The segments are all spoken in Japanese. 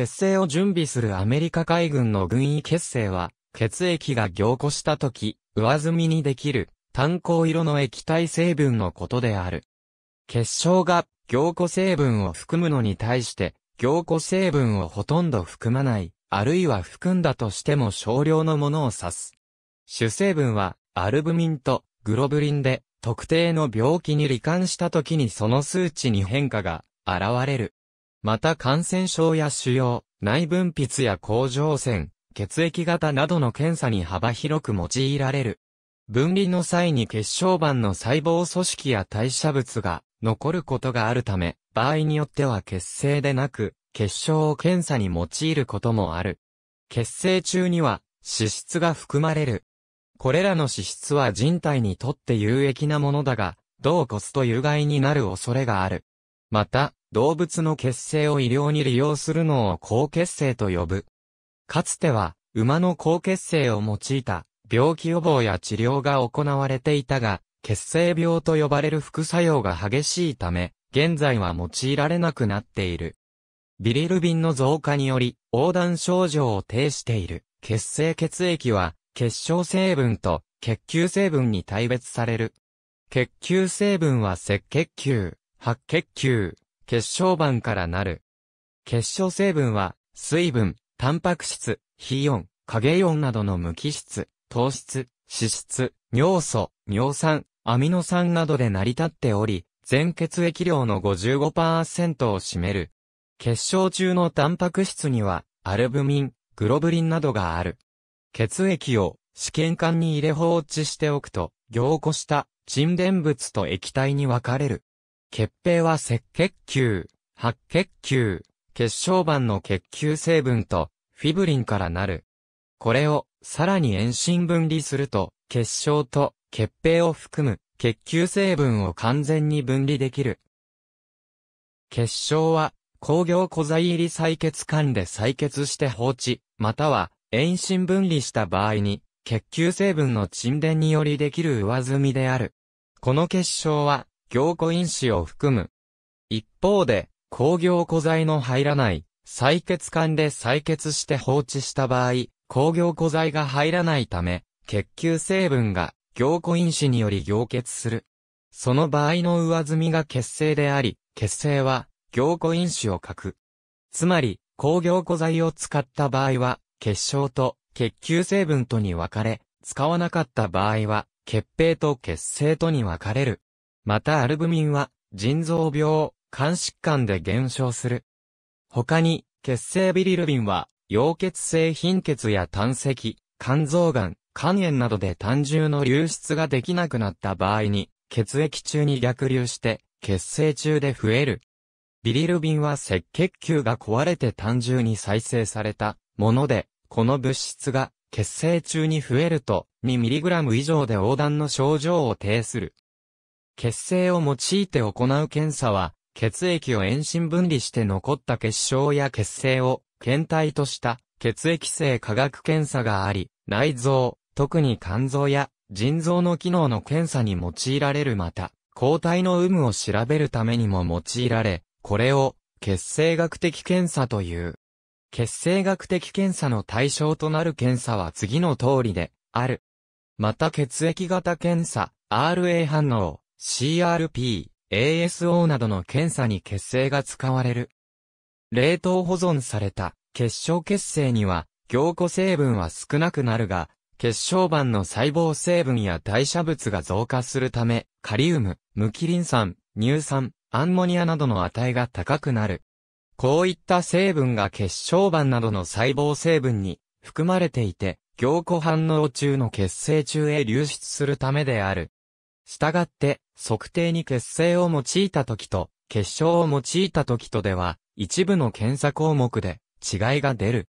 結成を準備するアメリカ海軍の軍医結成は、血液が凝固した時、上積みにできる、炭鉱色の液体成分のことである。結晶が凝固成分を含むのに対して、凝固成分をほとんど含まない、あるいは含んだとしても少量のものを指す。主成分は、アルブミンとグロブリンで、特定の病気に罹患した時にその数値に変化が現れる。また感染症や腫瘍、内分泌や甲状腺、血液型などの検査に幅広く用いられる。分離の際に血小板の細胞組織や代謝物が残ることがあるため、場合によっては血清でなく、血小を検査に用いることもある。血清中には脂質が含まれる。これらの脂質は人体にとって有益なものだが、どうコスト有害になる恐れがある。また、動物の血清を医療に利用するのを高血清と呼ぶ。かつては、馬の高血清を用いた病気予防や治療が行われていたが、血清病と呼ばれる副作用が激しいため、現在は用いられなくなっている。ビリルビンの増加により、横断症状を呈している血清血液は、血小成分と血球成分に対別される。血球成分は赤血球、白血球、結晶板からなる。結晶成分は、水分、タンパク質、非イオン、影イオンなどの無機質、糖質、脂質、尿素、尿酸、アミノ酸などで成り立っており、全血液量の55%を占める。結晶中のタンパク質には、アルブミン、グロブリンなどがある。血液を試験管に入れ放置しておくと、凝固した沈殿物と液体に分かれる。血平は赤血球、白血球、血小板の血球成分とフィブリンからなる。これをさらに遠心分離すると、結晶と血平を含む血球成分を完全に分離できる。結晶は工業古材入り採血管で採血して放置、または遠心分離した場合に、血球成分の沈殿によりできる上積みである。この結晶は、凝固因子を含む。一方で、工業庫材の入らない、採血管で採血して放置した場合、工業庫材が入らないため、血球成分が凝固因子により凝結する。その場合の上積みが血清であり、血清は凝固因子を欠く。つまり、工業固剤を使った場合は、結晶と血球成分とに分かれ、使わなかった場合は、血平と血清とに分かれる。またアルブミンは、腎臓病、肝疾患で減少する。他に、血清ビリルビンは、溶血性貧血や胆石、肝臓癌、肝炎などで胆汁の流出ができなくなった場合に、血液中に逆流して、血清中で増える。ビリルビンは赤血球が壊れて単純に再生されたもので、この物質が血清中に増えると 2mg 以上で横断の症状を呈する。血清を用いて行う検査は、血液を遠心分離して残った結晶や血清を検体とした血液性化学検査があり、内臓、特に肝臓や腎臓の機能の検査に用いられるまた、抗体の有無を調べるためにも用いられ、これを血清学的検査という。血清学的検査の対象となる検査は次の通りである。また血液型検査、RA 反応、CRP、ASO などの検査に血清が使われる。冷凍保存された結晶血清には凝固成分は少なくなるが、結晶板の細胞成分や代謝物が増加するため、カリウム、無キリン酸、乳酸、アンモニアなどの値が高くなる。こういった成分が結晶板などの細胞成分に含まれていて、凝固反応中の血清中へ流出するためである。したがって、測定に血清を用いた時と、結晶を用いた時とでは、一部の検査項目で違いが出る。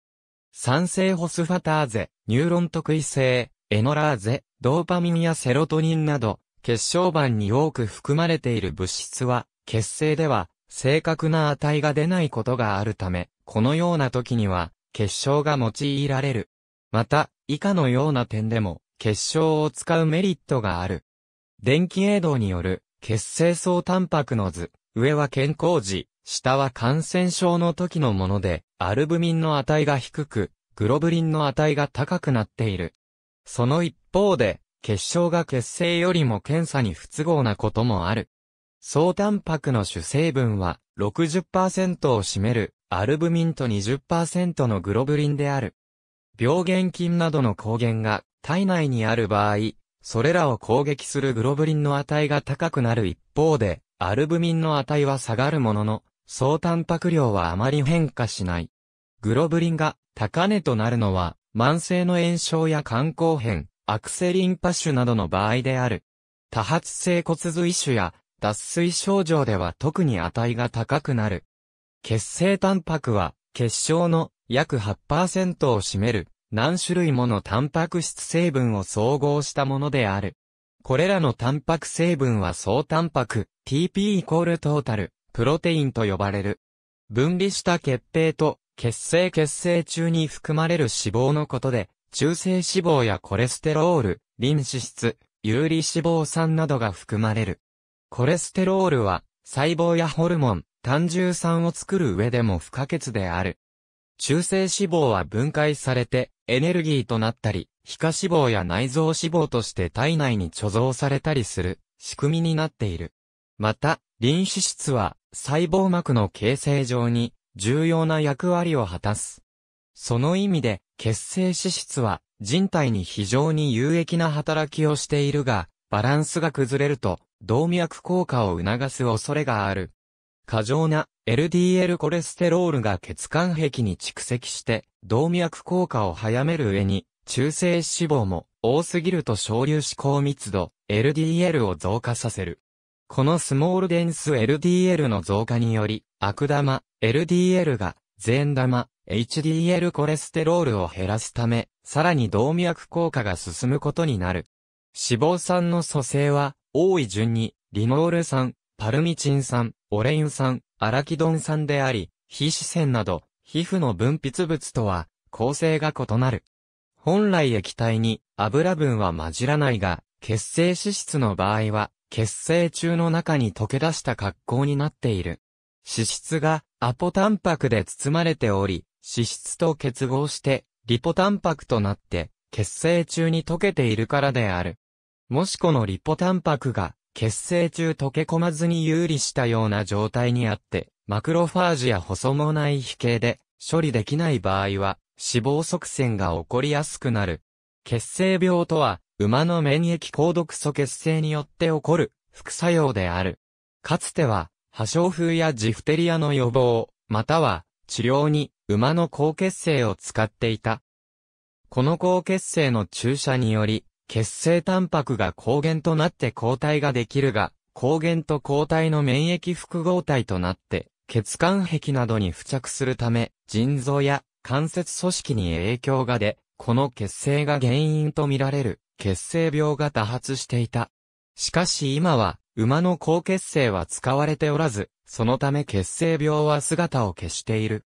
酸性ホスファターゼ、ニューロン特異性、エノラーゼ、ドーパミンやセロトニンなど、結晶板に多く含まれている物質は、結成では正確な値が出ないことがあるため、このような時には結晶が用いられる。また、以下のような点でも結晶を使うメリットがある。電気栄動による血清層タンパクの図、上は健康時、下は感染症の時のもので、アルブミンの値が低く、グロブリンの値が高くなっている。その一方で、結晶が血清よりも検査に不都合なこともある。総タンパクの主成分は60%を占めるアルブミンと20%のグロブリンである。病原菌などの抗原が体内にある場合、それらを攻撃するグロブリンの値が高くなる一方で、アルブミンの値は下がるものの、総タンパク量はあまり変化しない。グロブリンが高値となるのは、慢性の炎症や肝硬変、悪性リンパ腫などの場合である。多発性骨髄腫や脱水症状では特に値が高くなる。血清タンパクは、血晶の約8%を占める何種類ものタンパク質成分を総合したものである。これらのタンパク成分は総タンパク、TP イコールトータル、プロテインと呼ばれる。分離した血平と血清血清中に含まれる脂肪のことで、中性脂肪やコレステロール、リン脂質、有利脂肪酸などが含まれる。コレステロールは細胞やホルモン、単重酸を作る上でも不可欠である。中性脂肪は分解されてエネルギーとなったり、皮下脂肪や内臓脂肪として体内に貯蔵されたりする仕組みになっている。また、臨脂質は細胞膜の形成上に重要な役割を果たす。その意味で、血清脂質は人体に非常に有益な働きをしているが、バランスが崩れると動脈硬化を促す恐れがある。過剰な LDL コレステロールが血管壁に蓄積して、動脈硬化を早める上に、中性脂肪も多すぎると小粒子高密度 LDL を増加させる。このスモールデンス LDL の増加により、悪玉 LDL が善玉 HDL コレステロールを減らすため、さらに動脈硬化が進むことになる。脂肪酸の組成は、多い順に、リノール酸、パルミチン酸、オレイン酸、アラキドン酸であり、皮脂腺など、皮膚の分泌物とは、構成が異なる。本来液体に油分は混じらないが、血清脂質の場合は、血清中の中に溶け出した格好になっている。脂質がアポタンパクで包まれており、脂質と結合して、リポタンパクとなって、血清中に溶けているからである。もしこのリポタンパクが結成中溶け込まずに有利したような状態にあって、マクロファージや細もない皮形で処理できない場合は死亡側線が起こりやすくなる。血清病とは、馬の免疫高毒素血清によって起こる副作用である。かつては、破傷風やジフテリアの予防、または治療に馬の高血清を使っていた。この高血清の注射により、血清タンパクが抗原となって抗体ができるが、抗原と抗体の免疫複合体となって、血管壁などに付着するため、腎臓や関節組織に影響が出、この血清が原因とみられる血清病が多発していた。しかし今は、馬の高血清は使われておらず、そのため血清病は姿を消している。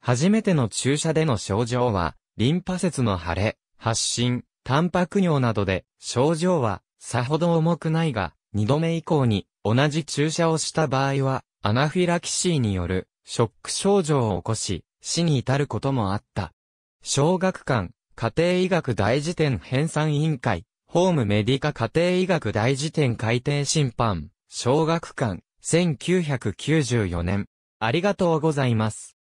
初めての注射での症状は、リンパ節の腫れ、発疹、タンパク尿などで症状はさほど重くないが、2度目以降に同じ注射をした場合は、アナフィラキシーによるショック症状を起こし、死に至ることもあった。小学館、家庭医学大辞典編纂委員会、ホームメディカ家庭医学大辞典改訂審判、小学館、1994年。ありがとうございます。